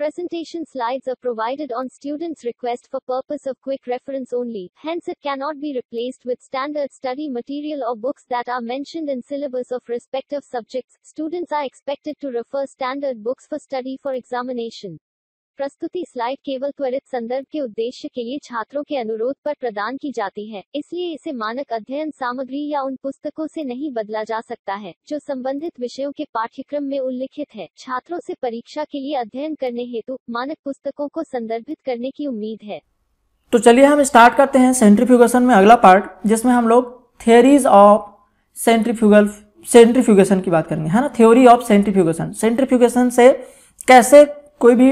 Presentation slides are provided on students' request for purpose of quick reference only, hence it cannot be replaced with standard study material or books that are mentioned in syllabus of respective subjects. Students are expected to refer standard books for study for examination. प्रस्तुति slide केवल त्वरित संदर्भ के उद्देश्य के लिए छात्रों के अनुरोध पर प्रदान की जाती है इसलिए इसे मानक अध्ययन सामग्री या उन पुस्तकों से नहीं बदला जा सकता है जो संबंधित विषयों के पाठ्यक्रम में उल्लिखित है छात्रों से परीक्षा के लिए अध्ययन करने हेतु मानक पुस्तकों को संदर्भित करने की उम्मीद है तो चलिए हम स्टार्ट करते हैं सेंट्रीफ्यूगेशन में अगला पार्ट जिसमें हम लोग थियोरीज ऑफ सेंट्रीफ्यूगल सेंट्रीफ्यूगेशन की बात करेंगे है ना थ्योरी ऑफ सेंट्रीफ्यूगेशन सेंट्रीफ्यूगेशन से कैसे कोई भी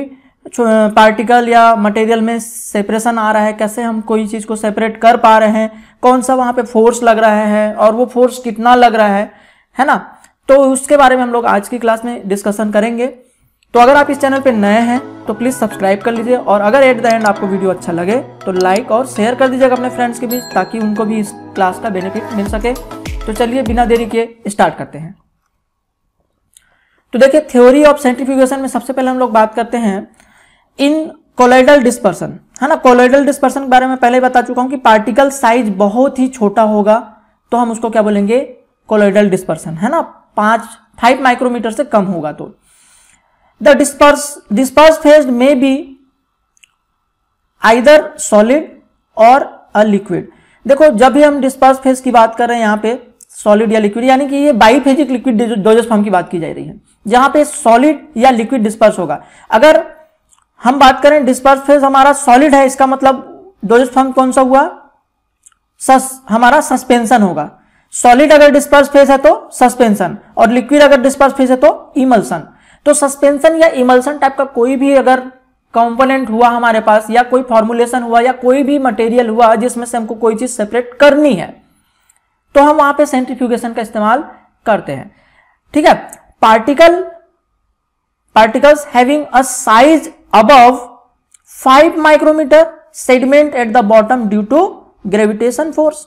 पार्टिकल या मटेरियल में सेपरेशन आ रहा है कैसे हम कोई चीज़ को सेपरेट कर पा रहे हैं कौन सा वहाँ पे फोर्स लग रहा है और वो फोर्स कितना लग रहा है है ना तो उसके बारे में हम लोग आज की क्लास में डिस्कशन करेंगे तो अगर आप इस चैनल पर नए हैं तो प्लीज़ सब्सक्राइब कर लीजिए और अगर एट द एंड आपको वीडियो अच्छा लगे तो लाइक और शेयर कर दीजिएगा अपने फ्रेंड्स के बीच ताकि उनको भी इस क्लास का बेनिफिट मिल सके तो चलिए बिना देरी के स्टार्ट करते हैं तो देखिए थ्योरी ऑफ साइंटिफिकेशन में सबसे पहले हम लोग बात करते हैं इन कोलाइडल डिस्पर्सन है ना कोलाइडल डिस्पर्सन के बारे में पहले बता चुका हूं कि पार्टिकल साइज बहुत ही छोटा होगा तो हम उसको क्या बोलेंगे कोलाइडल डिस्पर्सन है ना पांच फाइव माइक्रोमीटर से कम होगा तो द डिस्पर्स डिस्पर्स फेज में बी आइदर सॉलिड और अ लिक्विड देखो जब भी हम डिस्पर्स फेज की बात कर रहे हैं यहां पे सॉलिड या लिक्विड यानी कि ये बाईफेजिक लिक्विड डोजेस फॉर्म की बात की जा रही है जहां पे सॉलिड या लिक्विड डिस्पर्स होगा अगर हम बात करें डिस्पर्स फेज हमारा सॉलिड है इसका मतलब डोजेस फॉर्म कौन सा हुआ सस हमारा सस्पेंशन होगा सॉलिड अगर डिस्पर्स फेज है तो सस्पेंशन और लिक्विड अगर डिस्पर्स फेज है तो इमल्सन तो सस्पेंशन या इमल्सन टाइप का कोई भी अगर कंपोनेंट हुआ हमारे पास या कोई फॉर्मुलेशन हुआ या कोई भी मटेरियल हुआ जिसमें से हमको कोई चीज सेपरेट करनी है तो हम वहां पे सेंट्रीफ्यूगेशन का इस्तेमाल करते हैं ठीक है particle particles having a size above 5 micrometre segment at the bottom due to gravitation force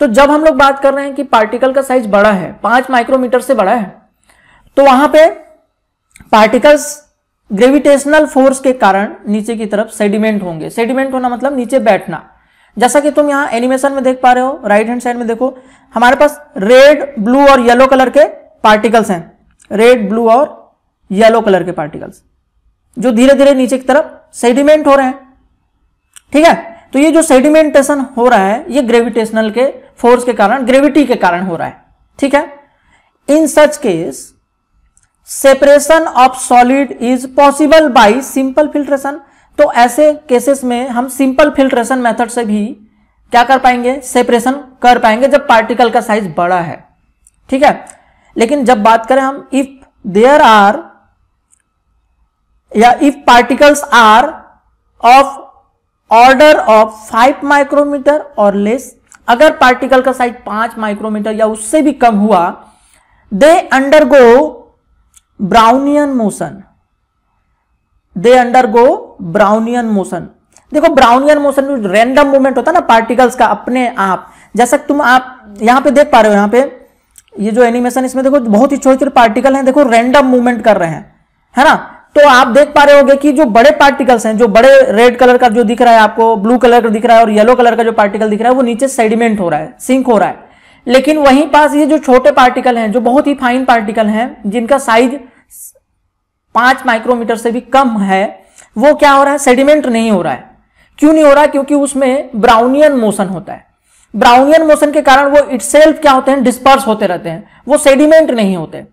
तो जब हम लोग बात कर रहे हैं कि पार्टिकल का साइज बड़ा है पांच माइक्रोमीटर से बड़ा है तो वहां पे पार्टिकल्स ग्रेविटेशनल फोर्स के कारण नीचे की तरफ सेडिमेंट होंगे सेडिमेंट होना मतलब नीचे बैठना जैसा कि तुम यहां एनिमेशन में देख पा रहे हो राइट हैंड साइड में देखो हमारे पास रेड ब्लू और येलो कलर के पार्टिकल्स हैं रेड ब्लू और येलो कलर के पार्टिकल्स जो धीरे धीरे नीचे की तरफ सेडिमेंट हो रहे हैं ठीक है तो ये जो सेडिमेंटेशन हो रहा है ये ग्रेविटेशनल के फोर्स के कारण ग्रेविटी के कारण हो रहा है ठीक है in such case separation of solid is possible by simple filtration तो ऐसे केसेस में हम सिंपल फिल्ट्रेशन मेथड से भी क्या कर पाएंगे सेपरेशन कर पाएंगे जब पार्टिकल का साइज बड़ा है ठीक है लेकिन जब बात करें हम इफ देयर आर या if particles are of order of five micrometre और लेस अगर पार्टिकल का साइज पांच माइक्रोमीटर या उससे भी कम हुआ they undergo Brownian motion they undergo Brownian motion देखो ब्राउनियन मोशन में रैंडम मूवमेंट होता है ना पार्टिकल्स का अपने आप जैसा कि तुम आप यहां पे देख पा रहे हो यहां पे ये यह जो एनिमेशन इसमें देखो बहुत ही छोटे छोटे पार्टिकल हैं देखो रैंडम मूवमेंट कर रहे हैं है ना तो आप देख पा रहे होंगे कि जो बड़े पार्टिकल्स हैं जो बड़े रेड कलर का जो दिख रहा है आपको ब्लू कलर का दिख रहा है और येलो कलर का जो पार्टिकल दिख रहा है वो नीचे सेडिमेंट हो रहा है सिंक हो रहा है लेकिन वहीं पास ये जो छोटे पार्टिकल हैं जो बहुत ही फाइन पार्टिकल हैं जिनका साइज पांच माइक्रोमीटर से भी कम है वो क्या हो रहा है सेडिमेंट नहीं हो रहा है क्यों नहीं हो रहा क्योंकि उसमें ब्राउनियन मोशन होता है ब्राउनियन मोशन के कारण वो इट क्या होते हैं डिस्पर्स होते रहते हैं वो सेडिमेंट नहीं होते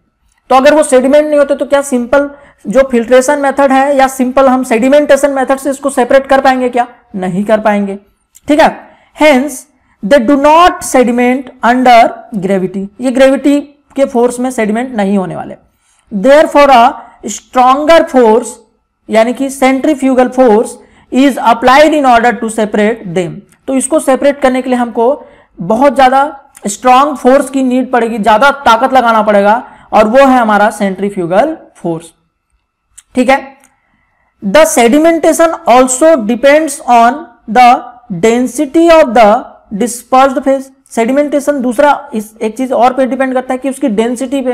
तो अगर वो सेडिमेंट नहीं होते तो क्या सिंपल जो फिल्ट्रेशन मेथड है या सिंपल हम सेडिमेंटेशन मेथड से इसको सेपरेट कर पाएंगे क्या नहीं कर पाएंगे ठीक है hence they do not sediment under gravity ये ग्रेविटी के फोर्स में सेडिमेंट नहीं होने वाले therefore a stronger force यानी कि centrifugal force is applied in order to separate them तो इसको सेपरेट करने के लिए हमको बहुत ज़्यादा स्ट्रांग फोर्स की नीड पड़ेगी ज़्यादा ताकत लगाना पड़ेगा और वो है हमारा सेंट्रीफ्यूगल फोर्स ठीक है the sedimentation also depends on the density of the dispersed phase sedimentation दूसरा इस एक चीज और पे डिपेंड करता है कि उसकी डेंसिटी पे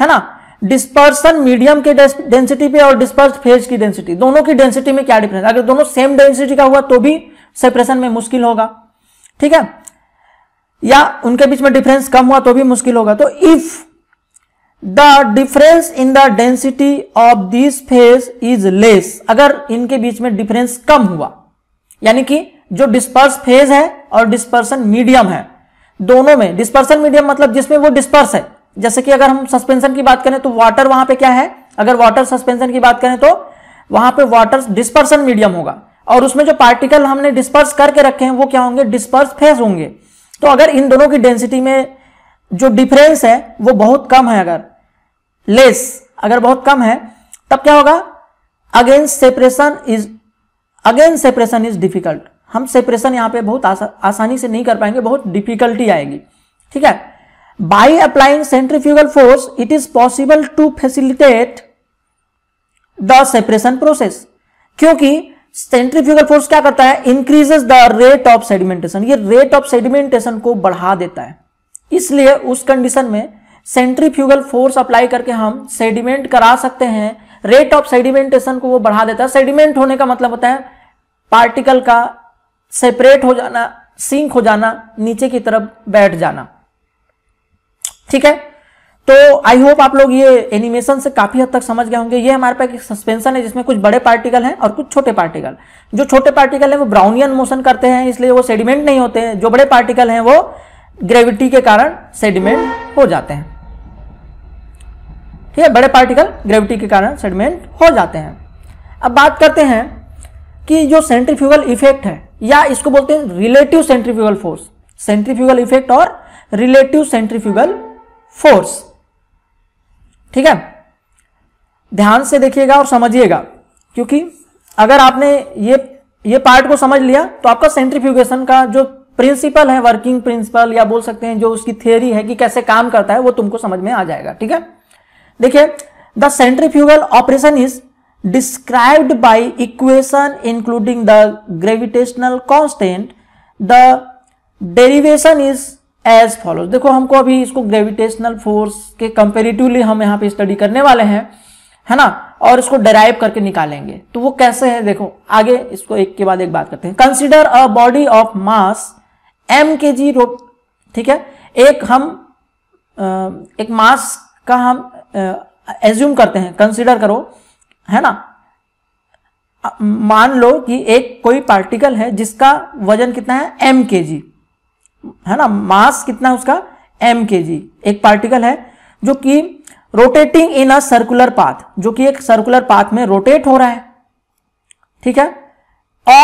है ना डिस्पर्सन मीडियम के डेंसिटी पे और डिस्पर्स फेज की डेंसिटी दोनों की डेंसिटी में क्या डिफरेंस अगर दोनों सेम डेंसिटी का हुआ तो भी सेपरेशन में मुश्किल होगा ठीक है या उनके बीच में डिफरेंस कम हुआ तो भी मुश्किल होगा तो if the difference in the density of this phase is less अगर इनके बीच में डिफरेंस कम हुआ यानी कि जो डिस्पर्स फेज है और डिस्पर्सन मीडियम है दोनों में डिस्पर्सन मीडियम मतलब जिसमें वो डिस्पर्स है जैसे कि अगर हम सस्पेंशन की बात करें तो वाटर वहां पे क्या है अगर वाटर सस्पेंशन की बात करें तो वहां पे वाटर डिस्पर्सन मीडियम होगा और उसमें जो पार्टिकल हमने डिस्पर्स करके रखे हैं वो क्या होंगे डिस्पर्स फेज होंगे तो अगर इन दोनों की डेंसिटी में जो डिफरेंस है वो बहुत कम है अगर लेस अगर बहुत कम है तब क्या होगा against separation is against separation is difficult हम सेपरेशन यहां पे बहुत आसा, आसानी से नहीं कर पाएंगे बहुत डिफिकल्टी आएगी ठीक है by applying centrifugal force it is possible to facilitate the separation process क्योंकि सेंट्रीफ्यूगल फोर्स क्या करता है increases the rate of sedimentation ये रेट ऑफ सेडिमेंटेशन को बढ़ा देता है इसलिए उस कंडीशन में सेंट्रीफ्यूगल फोर्स अप्लाई करके हम सेडिमेंट करा सकते हैं रेट ऑफ सेडिमेंटेशन को वो बढ़ा देता है सेडिमेंट होने का मतलब होता है पार्टिकल का सेपरेट हो जाना सिंक हो जाना नीचे की तरफ बैठ जाना ठीक है तो आई होप आप लोग ये एनिमेशन से काफी हद तक समझ गए होंगे ये हमारे पास एक सस्पेंशन है जिसमें कुछ बड़े पार्टिकल हैं और कुछ छोटे पार्टिकल जो छोटे पार्टिकल हैं वो ब्राउनियन मोशन करते हैं इसलिए वो सेडिमेंट नहीं होते हैं जो बड़े पार्टिकल हैं वो ग्रेविटी के कारण सेडिमेंट हो जाते हैं ठीक है बड़े पार्टिकल ग्रेविटी के कारण सेडिमेंट हो जाते हैं अब बात करते हैं कि जो सेंट्रीफ्यूगल इफेक्ट है या इसको बोलते हैं relative centrifugal force centrifugal effect और रिलेटिव सेंट्रीफ्यूगल फोर्स ठीक है ध्यान से देखिएगा और समझिएगा क्योंकि अगर आपने ये ये पार्ट को समझ लिया तो आपका सेंट्रीफ्यूगेशन का जो प्रिंसिपल है वर्किंग प्रिंसिपल या बोल सकते हैं जो उसकी थियोरी है कि कैसे काम करता है वो तुमको समझ में आ जाएगा ठीक है देखिए the centrifugal operation is described by equation including the gravitational constant the derivation is as follow देखो हमको अभी इसको ग्रेविटेशनल फोर्स के कंपेरिटिवली हम यहाँ पे स्टडी करने वाले हैं है ना और इसको डेराइव करके निकालेंगे तो वो कैसे है देखो आगे इसको एक के बाद एक बात करते हैं consider a body of mass m k g रोप ठीक है एक हम एक मास का हम एज्यूम करते हैं कंसिडर करो है ना मान लो कि एक कोई पार्टिकल है जिसका वजन कितना है एम के जी है ना मास कितना है उसका एम के जी एक पार्टिकल है जो कि rotating in a circular path जो कि एक सर्कुलर पाथ में रोटेट हो रहा है ठीक है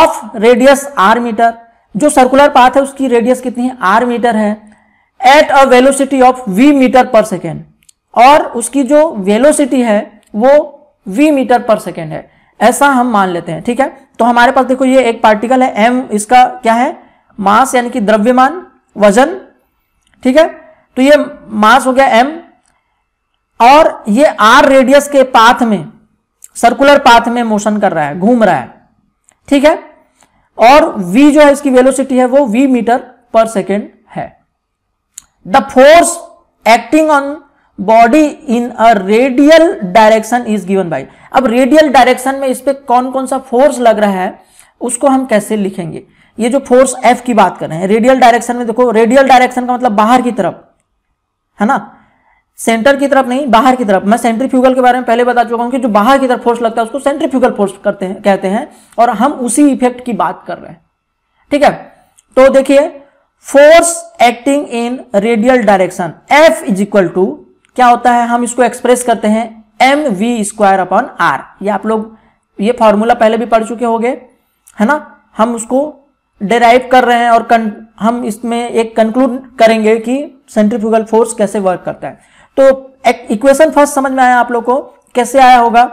ऑफ रेडियस आर मीटर जो सर्कुलर पाथ है उसकी रेडियस कितनी है आर मीटर है at a velocity of v metre per second और उसकी जो वेलोसिटी है वो वी मीटर पर सेकेंड है ऐसा हम मान लेते हैं ठीक है तो हमारे पास देखो ये एक पार्टिकल है एम इसका क्या है मास यानी कि द्रव्यमान वजन ठीक है तो ये मास हो गया एम और ये आर रेडियस के पाथ में सर्कुलर पाथ में मोशन कर रहा है घूम रहा है ठीक है और v जो है इसकी वेलोसिटी है वो v मीटर पर सेकेंड है the force acting on body in a radial direction is given by अब रेडियल डायरेक्शन में इस पर कौन कौन सा फोर्स लग रहा है उसको हम कैसे लिखेंगे ये जो फोर्स एफ की बात कर रहे हैं रेडियल डायरेक्शन में देखो रेडियल डायरेक्शन का मतलब बाहर की तरफ है ना सेंटर की तरफ नहीं बाहर की तरफ मैं सेंट्रीफ्यूगल के बारे में पहले बता चुका हूं कि जो बाहर की तरफ फोर्स लगता है उसको सेंट्रीफ्यूगल फोर्स करते हैं कहते हैं और हम उसी इफेक्ट की बात कर रहे हैं ठीक है तो देखिए force acting in radial direction f is equal to क्या होता है हम इसको एक्सप्रेस करते हैं m v square upon r ये आप लोग ये फॉर्मूला पहले भी पढ़ चुके होंगे है ना हम उसको डेराइव कर रहे हैं और हम इसमें एक कंक्लूड करेंगे कि सेंट्रीफ्यूगल फोर्स कैसे वर्क करता है तो इक्वेशन फर्स्ट समझ में आया आप लोग को कैसे आया होगा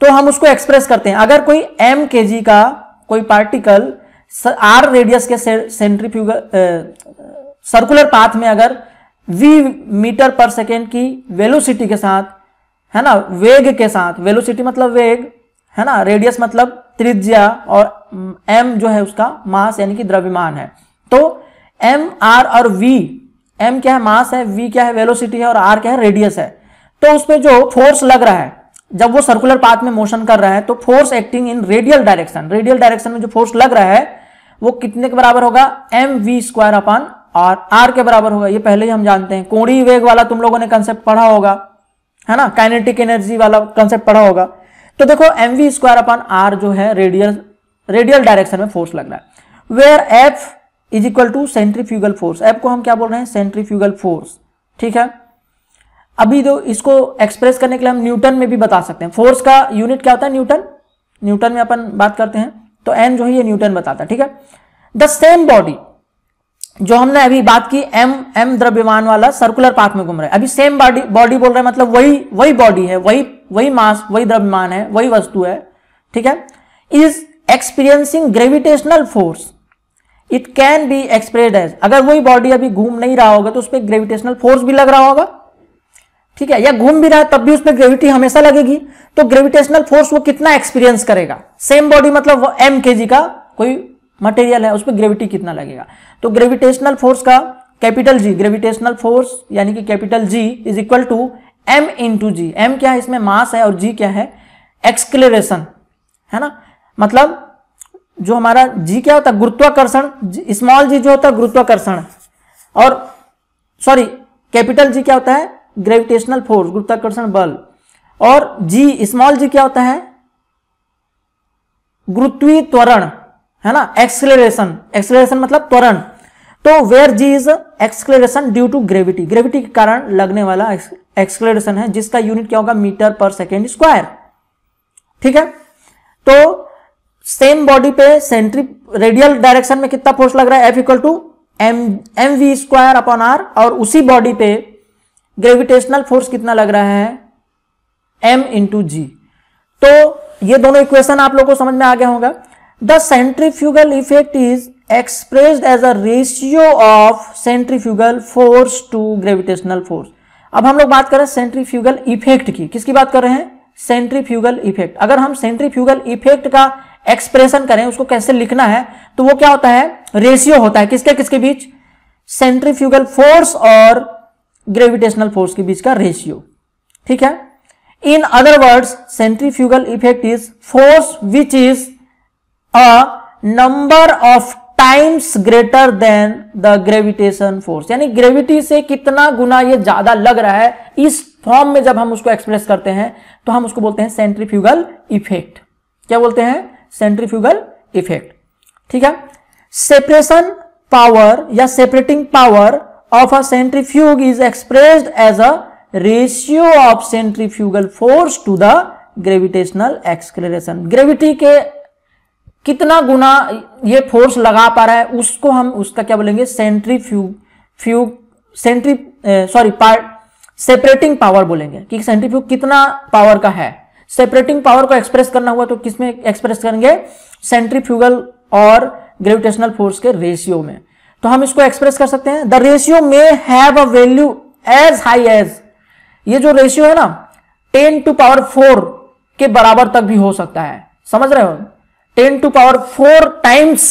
तो हम उसको एक्सप्रेस करते हैं अगर कोई एम के जी का कोई पार्टिकल आर रेडियस के सेंट्रीफ्यूगल सर्कुलर पाथ में अगर वी मीटर पर सेकेंड की वेलोसिटी के साथ है ना वेग के साथ वेलोसिटी मतलब वेग है ना रेडियस मतलब त्रिज्या और एम जो है उसका मास यानी कि द्रव्यमान है तो एम आर और वी एम क्या है मास है वी क्या है वेलोसिटी है और आर क्या है रेडियस है तो उस पर जो फोर्स लग रहा है जब वो सर्कुलर पाथ में मोशन कर रहा है तो force acting in radial direction radial direction में जो फोर्स लग रहा है वो कितने के बराबर होगा m v square upon r r के बराबर होगा ये पहले ही हम जानते हैं कोणी वेग वाला तुम लोगों ने कंसेप्ट पढ़ा होगा है ना काइनेटिक एनर्जी वाला कंसेप्ट पढ़ा होगा तो देखो m v square upon r जो है रेडियल रेडियल डायरेक्शन में फोर्स लग रहा है where f is equal to centrifugal force f को हम क्या बोल रहे हैं सेंट्रीफ्यूगल फोर्स ठीक है अभी जो तो इसको एक्सप्रेस करने के लिए हम न्यूटन में भी बता सकते हैं फोर्स का यूनिट क्या होता है न्यूटन न्यूटन में अपन बात करते हैं तो एन जो है ये न्यूटन बताता है ठीक है द सेम बॉडी जो हमने अभी बात की एम एम द्रव्यमान वाला सर्कुलर पाथ में घूम रहा है अभी सेम बॉडी बॉडी बोल रहे हैं मतलब वही वही बॉडी है वही वही मास वही द्रव्यमान है वही वस्तु है ठीक है is experiencing gravitational force it can be expressed as अगर वही बॉडी अभी घूम नहीं रहा होगा तो उस पर ग्रेविटेशनल फोर्स भी लग रहा होगा ठीक है या घूम भी रहा है तब भी उस पर ग्रेविटी हमेशा लगेगी तो ग्रेविटेशनल फोर्स वो कितना एक्सपीरियंस करेगा सेम बॉडी मतलब एम के जी का कोई मटेरियल है उस पर ग्रेविटी कितना लगेगा तो ग्रेविटेशनल फोर्स का कैपिटल जी ग्रेविटेशनल फोर्स यानी कि capital g is equal to m into g m क्या है इसमें मास है और जी क्या है एक्सक्लेरेशन है ना मतलब जो हमारा जी क्या होता है गुरुत्वाकर्षण स्मॉल जी जो होता है गुरुत्वाकर्षण और सॉरी कैपिटल जी क्या होता है ग्रेविटेशनल फोर्स गुरुत्वाकर्षण बल और जी स्मॉल जी क्या होता है गुरुत्वी त्वरण है ना एक्सलेशन एक्सलेशन मतलब त्वरण तो where g is acceleration due to gravity gravity के कारण लगने वाला एक्सलेशन है जिसका यूनिट क्या होगा मीटर पर सेकेंड स्क्वायर ठीक है तो सेम बॉडी पे सेंट्री रेडियल डायरेक्शन में कितना फोर्स लग रहा है f equal to m m v square upon r और उसी बॉडी पे ग्रेविटेशनल फोर्स कितना लग रहा है एम इंटू जी तो ये दोनों इक्वेशन आप लोगों को समझ में आ गया होगा the centrifugal effect is expressed as a ratio of centrifugal force to gravitational force अब हम लोग बात कर रहे हैं सेंट्रीफ्यूगल इफेक्ट की किसकी बात कर रहे हैं सेंट्रीफ्यूगल इफेक्ट अगर हम सेंट्रीफ्यूगल इफेक्ट का एक्सप्रेशन करें उसको कैसे लिखना है तो वो क्या होता है रेशियो होता है किसके किसके बीच सेंट्रीफ्यूगल फोर्स और ग्रेविटेशनल फोर्स के बीच का रेशियो ठीक है in other words centrifugal effect is force which is a number of times greater than the gravitation force यानी ग्रेविटी से कितना गुना ये ज्यादा लग रहा है इस फॉर्म में जब हम उसको एक्सप्रेस करते हैं तो हम उसको बोलते हैं सेंट्रीफ्यूगल इफेक्ट क्या बोलते हैं सेंट्रीफ्यूगल इफेक्ट ठीक है सेपरेशन पावर या separating power of a centrifuge is expressed as a ratio of centrifugal force to the gravitational acceleration gravity के कितना गुना ये फोर्स लगा पा रहा है उसको हम उसका क्या बोलेंगे centri fu fu centri sorry part separating power बोलेंगे कि सेंट्रीफ्यूग कितना पावर का है सेपरेटिंग पावर को एक्सप्रेस करना हुआ तो किस में एक्सप्रेस करेंगे सेंट्रीफ्यूगल और ग्रेविटेशनल फोर्स के रेशियो में तो हम इसको एक्सप्रेस कर सकते हैं the ratio may have a value as high as ये जो रेशियो है ना टेन टू पावर फोर के बराबर तक भी हो सकता है समझ रहे हो ten to power four times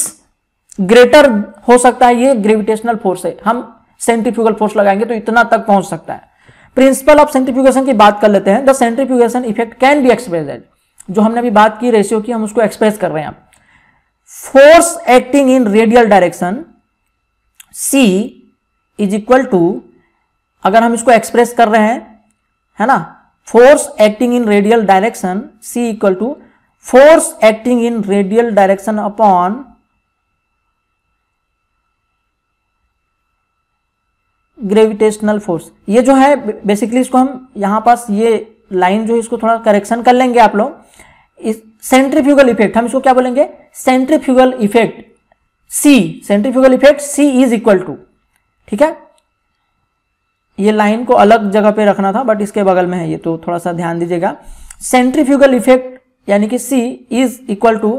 greater हो सकता है ये ग्रेविटेशनल फोर्स है हम सेंट्रीफ्यूगल फोर्स लगाएंगे तो इतना तक पहुंच सकता है प्रिंसिपल ऑफ सेंट्रीफ्यूगेशन की बात कर लेते हैं the centrifugation effect can be express जो हमने अभी बात की रेशियो की हम उसको एक्सप्रेस कर रहे हैं आप force acting in radial direction c is equal to अगर हम इसको एक्सप्रेस कर रहे हैं है ना force acting in radial direction c equal to force acting in radial direction upon gravitational force ये जो है बेसिकली इसको हम यहाँ पास ये लाइन जो है इसको थोड़ा करेक्शन कर लेंगे आप लोग सेंट्रीफ्यूगल इफेक्ट हम इसको क्या बोलेंगे centrifugal effect c centrifugal effect c is equal to ठीक है ये लाइन को अलग जगह पे रखना था बट इसके बगल में है ये तो थोड़ा सा ध्यान दीजिएगा सेंट्रीफ्यूगल इफेक्ट यानी कि c is equal to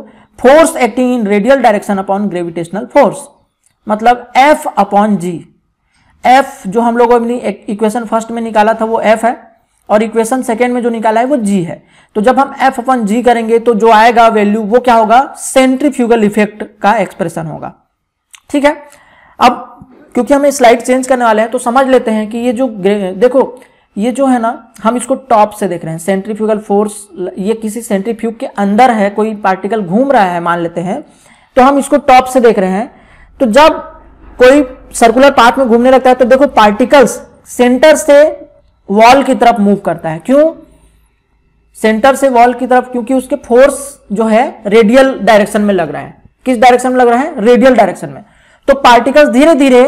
force acting in radial direction upon gravitational force मतलब एफ अपॉन जी एफ जो हम लोगों ने इक्वेशन फर्स्ट में निकाला था वो एफ है और इक्वेशन सेकेंड में जो निकाला है वो जी है तो जब हम एफ अपन जी करेंगे तो जो आएगा वैल्यू वो क्या होगा सेंट्रीफ्यूगल इफेक्ट का एक्सप्रेशन होगा ठीक है अब क्योंकि हमें स्लाइड चेंज करने वाले हैं तो समझ लेते हैं कि ये जो देखो ये जो है ना हम इसको टॉप से देख रहे हैं सेंट्रीफ्यूगल फोर्स ये किसी सेंट्रीफ्यूग के अंदर है कोई पार्टिकल घूम रहा है मान लेते हैं तो हम इसको टॉप से देख रहे हैं तो जब कोई सर्कुलर पाथ में घूमने लगता है तो देखो पार्टिकल्स सेंटर से वॉल की तरफ मूव करता है क्यों सेंटर से वॉल की तरफ क्योंकि उसके फोर्स जो है रेडियल डायरेक्शन में लग रहा है किस डायरेक्शन में लग रहा है रेडियल डायरेक्शन में तो पार्टिकल्स धीरे धीरे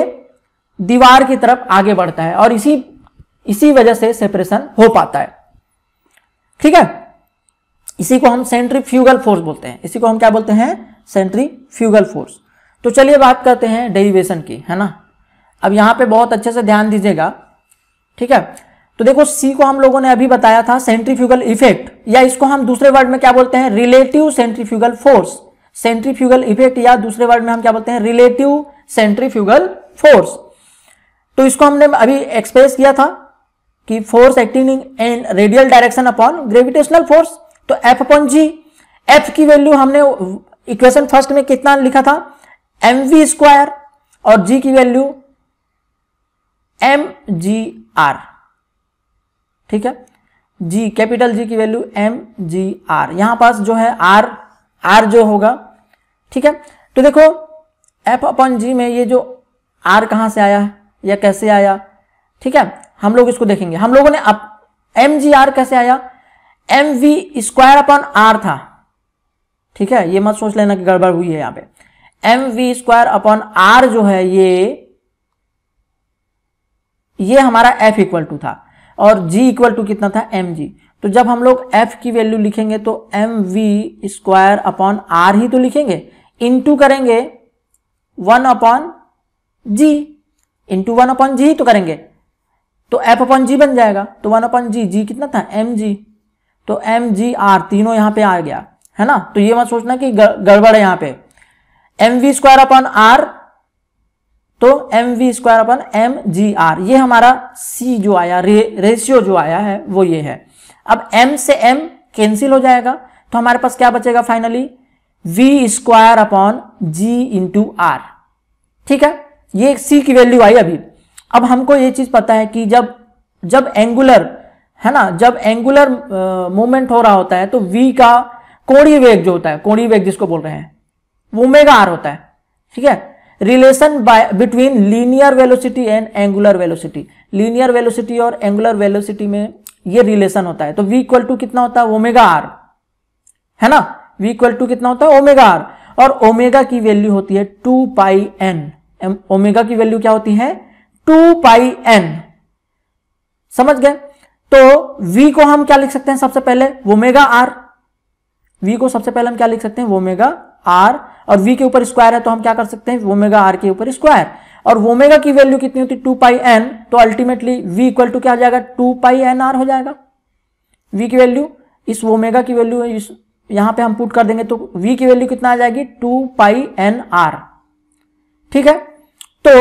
दीवार की तरफ आगे बढ़ता है और इसी इसी वजह से सेपरेशन हो पाता है ठीक है इसी को हम सेंट्री फ्यूगल फोर्स बोलते हैं इसी को हम क्या बोलते हैं सेंट्री फ्यूगल फोर्स तो चलिए बात करते हैं डेरिवेशन की है ना अब यहाँ पे बहुत अच्छे से ध्यान दीजिएगा ठीक है तो देखो सी को हम लोगों ने अभी बताया था सेंट्रीफ्यूगल इफेक्ट या इसको हम दूसरे वर्ड में क्या बोलते हैं relative centrifugal force centrifugal effect या दूसरे वर्ड में हम क्या बोलते हैं रिलेटिव सेंट्रीफ्यूगल फोर्स तो इसको हमने अभी एक्सप्रेस किया था कि force acting in radial direction upon gravitational force तो एफ अपॉन जी एफ की वैल्यू हमने इक्वेशन फर्स्ट में कितना लिखा था एम वी स्क्वायर और जी की वैल्यू एम जी आर ठीक है जी कैपिटल जी की वैल्यू एम जी आर यहां पास जो है आर आर जो होगा ठीक है तो देखो एफ अपॉन जी में ये जो आर कहां से आया है या कैसे आया ठीक है हम लोग इसको देखेंगे हम लोगों ने अप, एम जी आर कैसे आया m v square upon r था ठीक है ये मत सोच लेना कि गड़बड़ हुई है यहां पे m v square upon r जो है ये ये हमारा एफ इक्वल टू था और जी इक्वल टू कितना था एम जी तो जब हम लोग एफ की वैल्यू लिखेंगे तो m v square upon r ही तो लिखेंगे इंटू करेंगे one upon g into one upon g ही तो करेंगे तो एफ अपॉन जी बन जाएगा तो वन अपॉन जी जी कितना था एम जी तो एम जी आर तीनों यहां पे आ गया है ना तो ये मत सोचना कि गड़बड़ है यहां पर m v square upon r तो m v square upon m g r ये हमारा सी जो आया रे, रेशियो जो आया है वो ये है अब एम से एम कैंसिल हो जाएगा तो हमारे पास क्या बचेगा finally v square upon g into r ठीक है ये सी की वैल्यू आई अभी अब हमको ये चीज पता है कि जब जब एंगुलर है ना जब एंगुलर मूवमेंट हो रहा होता है तो वी का कोणीय वेग जो होता है कोणीय वेग जिसको बोल रहे हैं ओमेगा आर होता है ठीक है relation by between linear velocity and angular velocity linear velocity और एंगुलर वेलोसिटी में ये रिलेशन होता है तो वी इक्वल टू कितना होता है ओमेगा आर है ना वी इक्वल टू कितना होता है ओमेगा आर और ओमेगा की वैल्यू होती है टू पाई एन ओमेगा की वैल्यू क्या होती है टू पाई एन समझ गए तो v को हम क्या लिख सकते हैं सबसे पहले ओमेगा आर v को सबसे पहले हम क्या लिख सकते हैं ओमेगा आर और v के ऊपर स्क्वायर है तो हम क्या कर सकते हैं ओमेगा आर के ऊपर स्क्वायर और ओमेगा की वैल्यू कितनी होती है टू पाई एन तो अल्टीमेटली v इक्वल टू क्या हो जाएगा टू पाई एन आर हो जाएगा v की वैल्यू इस ओमेगा की वैल्यू इस यहां पे हम पुट कर देंगे तो v की वैल्यू कितना आ जाएगी टू पाई एन आर ठीक है तो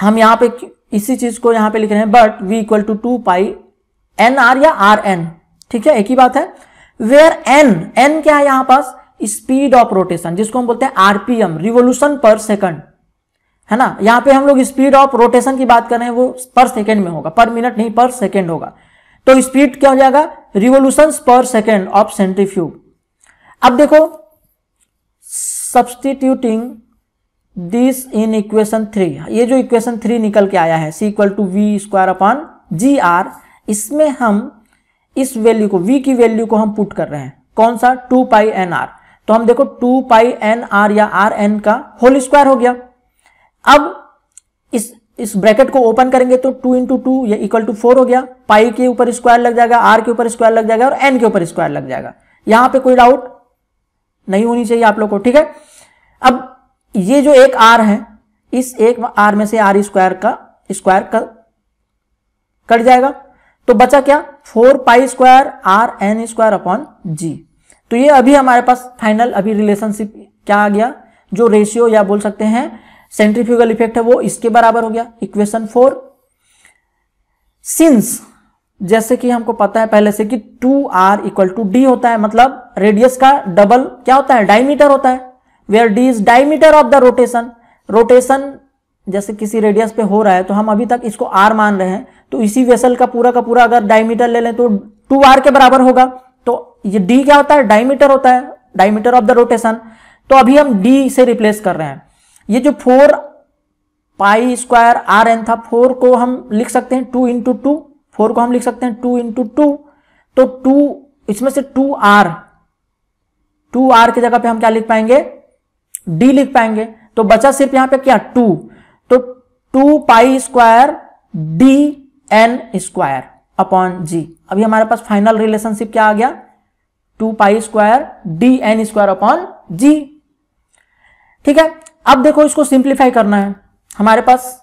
हम यहां पे इसी चीज को यहां पे लिख रहे हैं but v equal to two pi n r या आर एन ठीक है एक ही बात है वेयर एन एन क्या है यहां पास स्पीड ऑफ रोटेशन जिसको हम बोलते हैं आरपीएम रिवोल्यूशन पर सेकंड है ना यहां पे हम लोग स्पीड ऑफ रोटेशन की बात कर रहे हैं वो पर सेकंड में होगा पर मिनट नहीं पर सेकंड होगा तो स्पीड क्या हो जाएगा revolution per second of centrifuge अब देखो substituting this in equation three ये जो इक्वेशन थ्री निकल के आया है c equal to v square upon g r इसमें हम इस वैल्यू को वी की वैल्यू को हम पुट कर रहे हैं कौन सा टू पाई एन आर तो हम देखो टू पाई एन आर या आर एन का होल स्क्वायर हो गया अब इस इस ब्रैकेट को ओपन करेंगे तो टू इंटू टू या इक्वल टू फोर हो गया पाई के ऊपर स्क्वायर लग जाएगा आर के ऊपर स्क्वायर लग जाएगा और एन के ऊपर स्क्वायर लग जाएगा यहां पे कोई डाउट नहीं होनी चाहिए आप लोग को ठीक है अब ये जो एक आर है इस एक आर में से आर स्क्वायर का स्क्वायर का कट जाएगा तो बचा क्या four pi square r n square upon g तो ये अभी हमारे पास फाइनल अभी रिलेशनशिप क्या आ गया जो रेशियो या बोल सकते हैं सेंट्रीफ्यूगल इफेक्ट है वो इसके बराबर हो गया इक्वेशन फोर सिंस जैसे कि हमको पता है पहले से कि two r equal to d होता है मतलब रेडियस का डबल क्या होता है डायमीटर होता है where d is diameter of the rotation rotation जैसे किसी रेडियस पे हो रहा है तो हम अभी तक इसको आर मान रहे हैं तो इसी वेसल का पूरा का पूरा अगर डायमीटर ले लें तो टू आर के बराबर होगा तो ये डी क्या होता है डायमीटर होता है डायमीटर ऑफ द रोटेशन तो अभी हम डी से रिप्लेस कर रहे हैं ये जो four pi square r n था फोर को हम लिख सकते हैं टू इंटू टू फोर को हम लिख सकते हैं टू इंटू टू तो टू इसमें से टू आर टू आर की जगह पे हम क्या लिख पाएंगे डी लिख पाएंगे तो बचा सिर्फ यहां पे क्या टू तो two pi square d n square upon g अभी हमारे पास फाइनल रिलेशनशिप क्या आ गया two pi square d n square upon g ठीक है अब देखो इसको सिंप्लीफाई करना है हमारे पास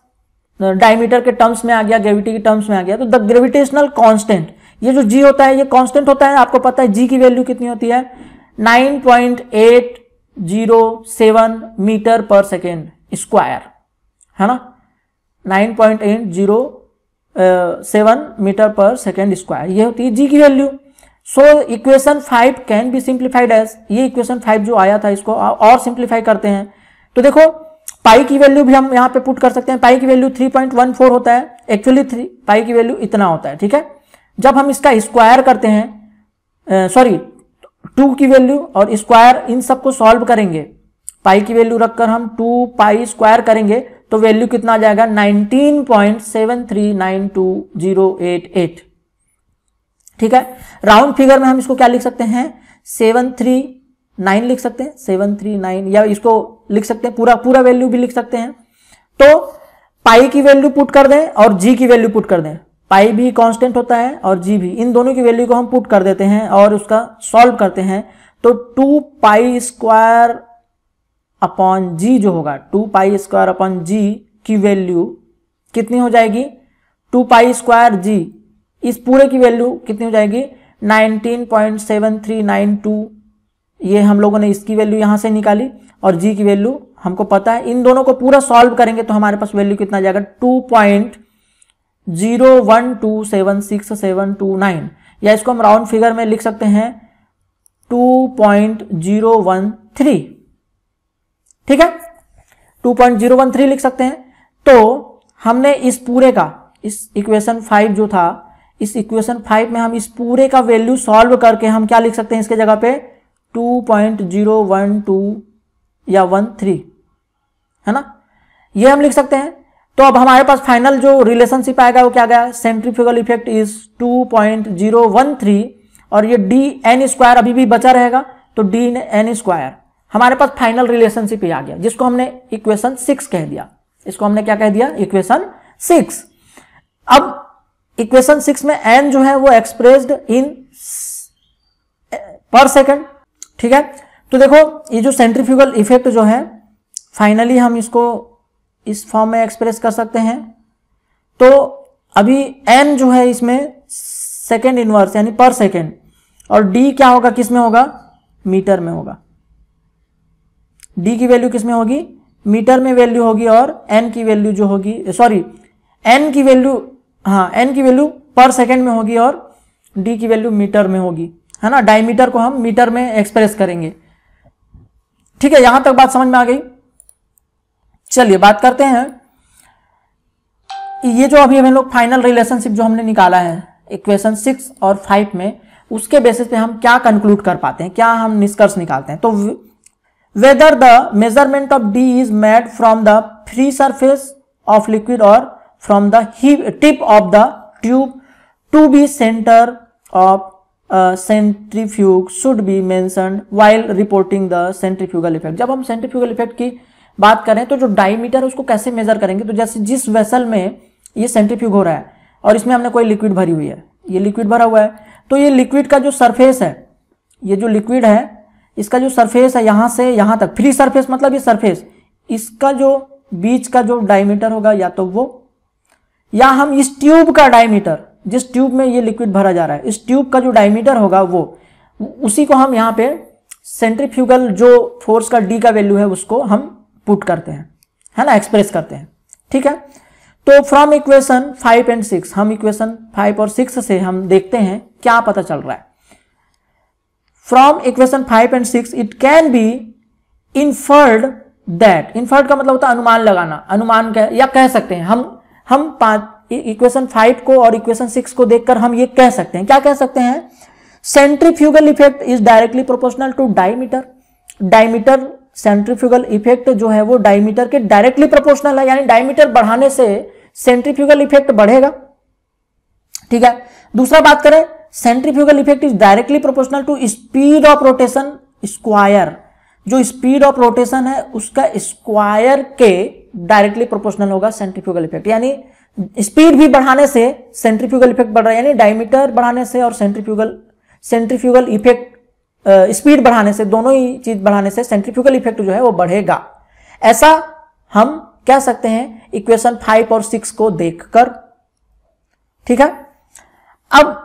डायमीटर के टर्म्स में आ गया ग्रेविटी के टर्म्स में आ गया तो द ग्रेविटेशनल कांस्टेंट ये जो जी होता है ये कांस्टेंट होता है आपको पता है जी की वैल्यू कितनी होती है 9.807 मीटर पर सेकेंड स्क्वायर है ना 9.807 seven metre per second square ये होती है जी की value so equation five can be simplified as ये इक्वेशन फाइव जो आया था इसको और सिंप्लीफाई करते हैं तो देखो पाई की वैल्यू भी हम यहाँ पे पुट कर सकते हैं पाई की वैल्यू 3.14 होता है एक्चुअली थ्री पाई की वैल्यू इतना होता है ठीक है जब हम इसका स्क्वायर करते हैं सॉरी टू की वैल्यू और स्क्वायर इन सबको सॉल्व करेंगे पाई की वैल्यू रखकर हम टू पाई स्क्वायर करेंगे तो वैल्यू कितना आ जाएगा 19.739208 ठीक है राउंड फिगर में हम इसको क्या लिख सकते हैं सेवन थ्री नाइन लिख सकते हैं सेवन थ्री नाइन या इसको लिख सकते हैं पूरा पूरा वैल्यू भी लिख सकते हैं तो पाई की वैल्यू पुट कर दें और जी की वैल्यू पुट कर दें पाई भी कांस्टेंट होता है और जी भी इन दोनों की वैल्यू को हम पुट कर देते हैं और उसका सॉल्व करते हैं तो two pi square upon g जो होगा two pi square upon g की वैल्यू कितनी हो जाएगी टू पाई स्क्वायर जी इस पूरे की वैल्यू कितनी हो जाएगी 19.7392 ये हम लोगों ने इसकी वैल्यू यहां से निकाली और जी की वैल्यू हमको पता है इन दोनों को पूरा सॉल्व करेंगे तो हमारे पास वैल्यू कितना जाएगा two point zero one two seven six seven two nine या इसको हम राउंड फिगर में लिख सकते हैं two point zero one three ठीक है 2.013 लिख सकते हैं तो हमने इस पूरे का इस इक्वेशन फाइव जो था इस इक्वेशन फाइव में हम इस पूरे का वैल्यू सॉल्व करके हम क्या लिख सकते हैं इसके जगह पे 2.012 या 13 है ना ये हम लिख सकते हैं तो अब हमारे पास फाइनल जो रिलेशनशिप आएगा वो क्या गया सेंट्रीफ्यूगल इफेक्ट इज 2.013 और ये डी एन स्क्वायर अभी भी बचा रहेगा तो डी एन स्क्वायर हमारे पास फाइनल रिलेशनशिप ही आ गया जिसको हमने इक्वेशन सिक्स कह दिया इसको हमने क्या कह दिया इक्वेशन सिक्स अब इक्वेशन सिक्स में एन जो है वो एक्सप्रेस्ड इन पर सेकंड ठीक है तो देखो ये जो सेंट्रीफ्यूगल इफेक्ट जो है फाइनली हम इसको इस फॉर्म में एक्सप्रेस कर सकते हैं तो अभी एन जो है इसमें सेकेंड इनवर्स यानी पर सेकेंड और डी क्या होगा किस में होगा मीटर में होगा डी की वैल्यू किसमें होगी मीटर में वैल्यू होगी और एन की वैल्यू जो होगी सॉरी एन की वैल्यू हाँ एन की वैल्यू पर सेकेंड में होगी और डी की वैल्यू मीटर में होगी है ना डायमीटर को हम मीटर में एक्सप्रेस करेंगे ठीक है यहां तक बात समझ में आ गई चलिए बात करते हैं ये जो अभी हम लोग फाइनल रिलेशनशिप जो हमने निकाला है इक्वेशन सिक्स और फाइव में उसके बेसिस पे हम क्या कंक्लूड कर पाते हैं क्या हम निष्कर्ष निकालते हैं तो whether the measurement of d is made from the free surface of liquid और from the tip of the tube to be centre of centrifuge should be मैं while reporting the centrifugal effect जब हम centrifugal effect की बात करें तो जो diameter है उसको कैसे मेजर करेंगे तो जैसे जिस वेसल में ये सेंट्रीफ्यूग हो रहा है और इसमें हमने कोई लिक्विड भरी हुई है ये लिक्विड भरा हुआ है तो ये लिक्विड का जो सरफेस है ये जो लिक्विड है इसका जो सरफेस है यहाँ से यहाँ तक फ्री सरफेस मतलब ये सरफेस इसका जो बीच का जो डायमीटर होगा या तो वो या हम इस ट्यूब का डायमीटर जिस ट्यूब में ये लिक्विड भरा जा रहा है इस ट्यूब का जो डायमीटर होगा वो उसी को हम यहाँ पे सेंट्रीफ्यूगल जो फोर्स का डी का वैल्यू है उसको हम पुट करते हैं है ना एक्सप्रेस करते हैं ठीक है तो from equation five and six हम इक्वेशन फाइव और सिक्स से हम देखते हैं क्या पता चल रहा है from equation five and six it can be inferred that inferred का मतलब होता है अनुमान लगाना अनुमान कह, या कह सकते हैं हम हम पांच इक्वेशन फाइव को और इक्वेशन सिक्स को देखकर हम ये कह सकते हैं क्या कह सकते हैं centrifugal effect is directly proportional to diameter diameter centrifugal effect जो है वो डायमीटर के डायरेक्टली प्रोपोर्शनल है यानी डायमीटर बढ़ाने से सेंट्रीफ्यूगल इफेक्ट बढ़ेगा ठीक है दूसरा बात करें centrifugal effect is directly proportional to speed of rotation square जो स्पीड ऑफ रोटेशन है उसका स्क्वायर के डायरेक्टली प्रोपोर्शनल होगा सेंट्रीफ्यूगल इफेक्ट यानी स्पीड भी बढ़ाने से सेंट्रीफ्यूगल इफेक्ट बढ़ रहा है यानी डायमीटर बढ़ाने से और सेंट्रीफ्यूगल सेंट्रीफ्यूगल इफेक्ट स्पीड बढ़ाने से दोनों ही चीज बढ़ाने से सेंट्रीफ्यूगल इफेक्ट जो है वो बढ़ेगा ऐसा हम कह सकते हैं इक्वेशन फाइव और सिक्स को देखकर ठीक है अब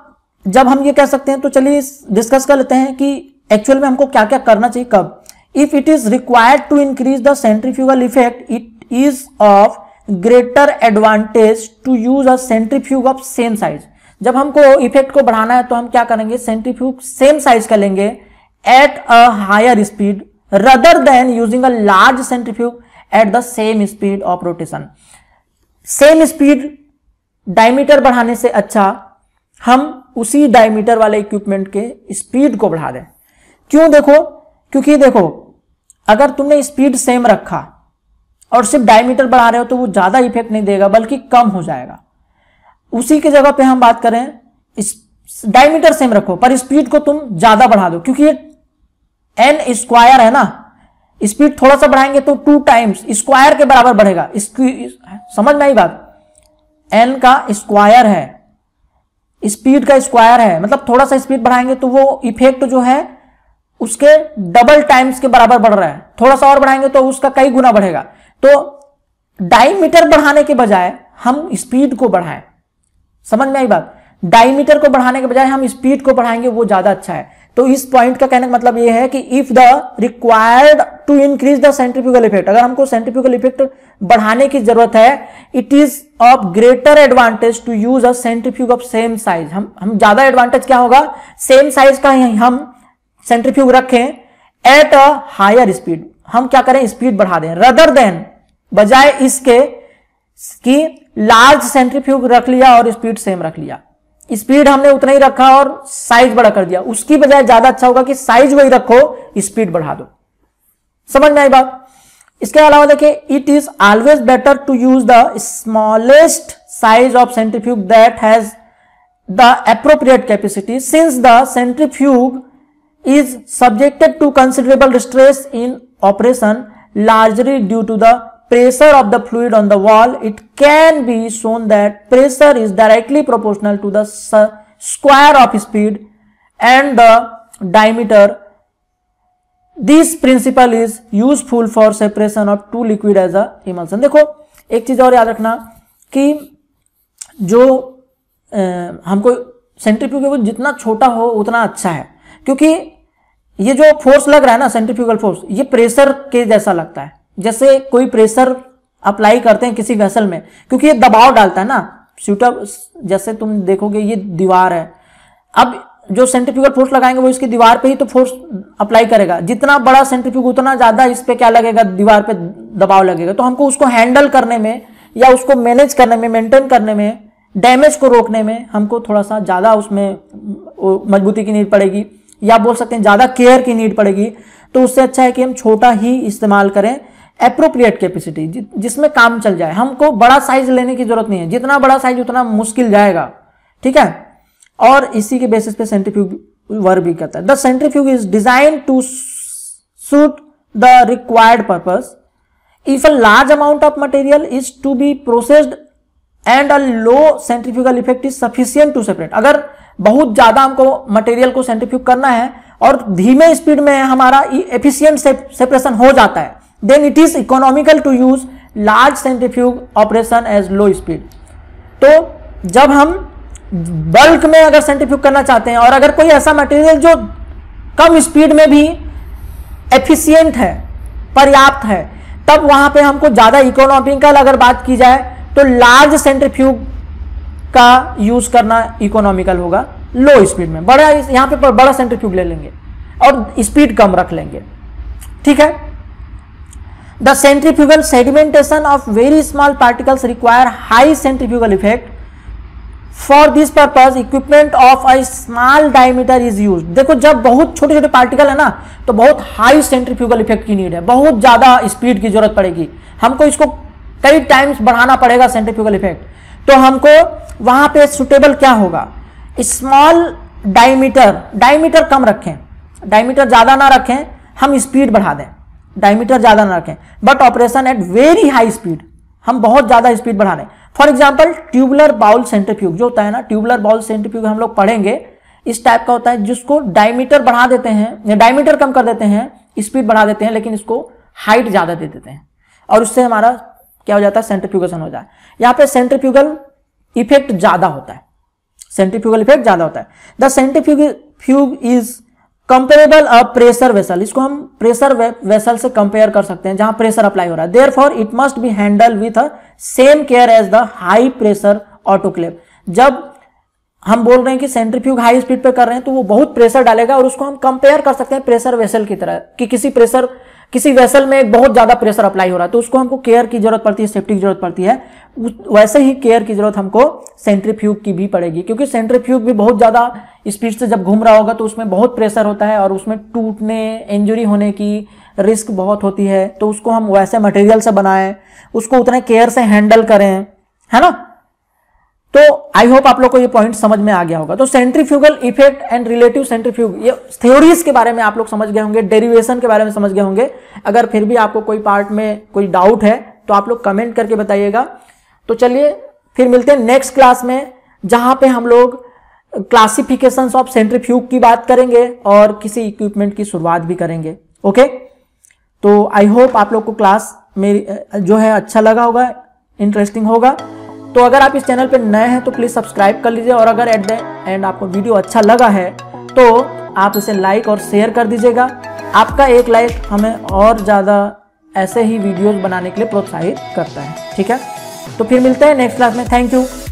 जब हम ये कह सकते हैं तो चलिए डिस्कस कर लेते हैं कि एक्चुअल में हमको क्या क्या करना चाहिए कब if it is required to increase the centrifugal effect it is of greater advantage to use a centrifuge of same size जब हमको इफेक्ट को बढ़ाना है तो हम क्या करेंगे सेंट्रीफ्यूग सेम साइज का लेंगे at a higher speed rather than using a large centrifuge at the same speed of rotation same speed diameter बढ़ाने से अच्छा हम उसी डायमीटर वाले इक्विपमेंट के स्पीड को बढ़ा दें क्यों देखो क्योंकि देखो अगर तुमने स्पीड सेम रखा और सिर्फ डायमीटर बढ़ा रहे हो तो वो ज़्यादा इफेक्ट नहीं देगा बल्कि कम हो जाएगा उसी की जगह पे हम बात करें इस डायमीटर सेम रखो पर स्पीड को तुम ज़्यादा बढ़ा दो क्योंकि एन स्क्वायर है ना स्पीड थोड़ा सा बढ़ाएंगे तो टू टाइम्स स्क्वायर के बराबर बढ़ेगा समझ में आई बात एन का स्क्वायर है स्पीड का स्क्वायर है मतलब थोड़ा सा स्पीड बढ़ाएंगे तो वो इफेक्ट जो है उसके डबल टाइम्स के बराबर बढ़ रहा है थोड़ा सा और बढ़ाएंगे तो उसका कई गुना बढ़ेगा तो डायमीटर बढ़ाने के बजाय हम स्पीड को बढ़ाएं समझ में आई बात डायमीटर को बढ़ाने के बजाय हम स्पीड को बढ़ाएंगे वो ज्यादा अच्छा है तो इस पॉइंट का कहने का मतलब यह है कि if the required to increase the centrifugal effect अगर हमको सेंट्रीफ्यूगल इफेक्ट बढ़ाने की जरूरत है it is of greater advantage to use a centrifuge of same size हम हम ज्यादा एडवांटेज क्या होगा सेम साइज का ही हम सेंट्रीफ्यूग रखें एट अ हायर स्पीड हम क्या करें स्पीड बढ़ा दें रदर देन बजाय इसके कि लार्ज सेंट्रीफ्यूग रख लिया और स्पीड सेम रख लिया स्पीड हमने उतना ही रखा और साइज बड़ा कर दिया उसकी बजाय ज्यादा अच्छा होगा कि साइज वही रखो स्पीड बढ़ा दो समझ में आई बात इसके अलावा देखिए it is always better to use the smallest size of centrifuge that has the appropriate capacity since the centrifuge is subjected to considerable stress in operation largely due to the pressure of the fluid on the wall, it can be shown that pressure is directly proportional to the square of speed and the diameter. This principle is useful for separation of two liquid as a emulsion. देखो एक चीज और याद रखना कि जो आ, हमको centrifugal जितना छोटा हो उतना अच्छा है क्योंकि ये जो फोर्स लग रहा है ना सेंट्रीफ्यूगल फोर्स ये प्रेशर के जैसा लगता है जैसे कोई प्रेशर अप्लाई करते हैं किसी वेसल में क्योंकि ये दबाव डालता है ना स्वीटर जैसे तुम देखोगे ये दीवार है अब जो सेंट्रीफ्यूगल फोर्स लगाएंगे वो इसकी दीवार पे ही तो फोर्स अप्लाई करेगा जितना बड़ा सेंट्रीफ्यूग उतना ज्यादा इस पे क्या लगेगा दीवार पे दबाव लगेगा तो हमको उसको हैंडल करने में या उसको मैनेज करने में मेंटेन करने में डैमेज को रोकने में हमको थोड़ा सा ज़्यादा उसमें मजबूती की नीड पड़ेगी या बोल सकते हैं ज़्यादा केयर की नीड पड़ेगी तो उससे अच्छा है कि हम छोटा ही इस्तेमाल करें अप्रोप्रिएट कैपेसिटी जिसमें काम चल जाए हमको बड़ा साइज लेने की जरूरत नहीं है जितना बड़ा साइज उतना मुश्किल जाएगा ठीक है और इसी के बेसिस पे सेंट्रीफ्यूग वर्क भी करता है the centrifuge is design to suit the required purpose if a large amount of material is to be processed and a low centrifugal effect is sufficient to separate अगर बहुत ज़्यादा हमको material को centrifuge करना है और धीमे स्पीड में हमारा एफिशियंट सेपरेशन हो जाता है then it is economical to use large centrifuge operation as low speed तो जब हम बल्क में अगर सेंट्रीफ्यूग करना चाहते हैं और अगर कोई ऐसा मटेरियल जो कम स्पीड में भी एफिशिएंट है पर्याप्त है तब वहाँ पे हमको ज़्यादा इकोनॉमिकल अगर बात की जाए तो लार्ज सेंट्रीफ्यूग का यूज़ करना इकोनॉमिकल होगा लो स्पीड में बड़ा यहाँ पे बड़ा सेंट्रीफ्यूग ले लेंगे और स्पीड कम रख लेंगे ठीक है the centrifugal sedimentation of very small particles require high centrifugal effect for this purpose equipment of a small diameter is use देखो जब बहुत छोटे छोटे पार्टिकल है ना तो बहुत हाई सेंट्रीफ्यूगल इफेक्ट की नीड है बहुत ज़्यादा स्पीड की जरूरत पड़ेगी हमको इसको कई टाइम्स बढ़ाना पड़ेगा सेंट्रीफ्यूगल इफेक्ट तो हमको वहां पे सुटेबल क्या होगा स्मॉल डायमीटर डायमीटर कम रखें डायमीटर ज़्यादा ना रखें हम स्पीड बढ़ा दें डायमीटर ज़्यादा ना रखें but operation at very high speed हम बहुत ज़्यादा स्पीड बढ़ा रहे हैं for example tubular bowl centrifuge जो होता है ना ट्यूबुलर बाउल सेंट्रीफ्यूग हम लोग पढ़ेंगे इस टाइप का होता है जिसको डायमीटर बढ़ा देते हैं डायमीटर कम कर देते हैं स्पीड बढ़ा देते हैं लेकिन इसको हाइट ज़्यादा दे देते हैं और उससे हमारा क्या हो जाता है सेंट्रीफ्यूगेशन हो जाए यहाँ पे सेंट्रीफ्यूगल इफेक्ट ज़्यादा होता है सेंट्रीफ्यूगल इफेक्ट ज़्यादा होता है the centrifuge fuge is comparable a pressure vessel इसको हम प्रेशर वेसल से कंपेयर कर सकते हैं जहां प्रेशर अप्लाई हो रहा है therefore it must be handle with a same care as the high pressure autoclave जब हम बोल रहे हैं कि सेंट्रीफ्यूग हाई स्पीड पे कर रहे हैं तो वो बहुत प्रेशर डालेगा और उसको हम कंपेयर कर सकते हैं प्रेशर वेसल की तरह कि किसी प्रेशर किसी वेसल में बहुत ज़्यादा प्रेशर अप्लाई हो रहा है तो उसको हमको केयर की जरूरत पड़ती है सेफ्टी की जरूरत पड़ती है वैसे ही केयर की जरूरत हमको सेंट्रीफ्यूग की भी पड़ेगी क्योंकि सेंट्रीफ्यूग भी बहुत ज़्यादा स्पीड से जब घूम रहा होगा तो उसमें बहुत प्रेशर होता है और उसमें टूटने इंजरी होने की रिस्क बहुत होती है तो उसको हम वैसे मटेरियल से बनाएं उसको उतने केयर से हैंडल करें है ना तो आई होप आप लोग को ये पॉइंट समझ में आ गया होगा तो centrifugal effect and relative centrifuge ये थ्योरीज के बारे में आप लोग समझ गए होंगे डेरिवेशन के बारे में समझ गए होंगे अगर फिर भी आपको कोई पार्ट में कोई डाउट है तो आप लोग कमेंट करके बताइएगा तो चलिए फिर मिलते हैं नेक्स्ट क्लास में जहां पे हम लोग क्लासिफिकेशन ऑफ सेंट्रीफ्यूग की बात करेंगे और किसी इक्विपमेंट की शुरुआत भी करेंगे ओके तो आई होप आप लोग को क्लास मेरी जो है अच्छा लगा होगा इंटरेस्टिंग होगा तो अगर आप इस चैनल पर नए हैं तो प्लीज़ सब्सक्राइब कर लीजिए और अगर एट द एंड आपको वीडियो अच्छा लगा है तो आप इसे लाइक और शेयर कर दीजिएगा आपका एक लाइक हमें और ज़्यादा ऐसे ही वीडियोस बनाने के लिए प्रोत्साहित करता है ठीक है तो फिर मिलते हैं नेक्स्ट क्लास में थैंक यू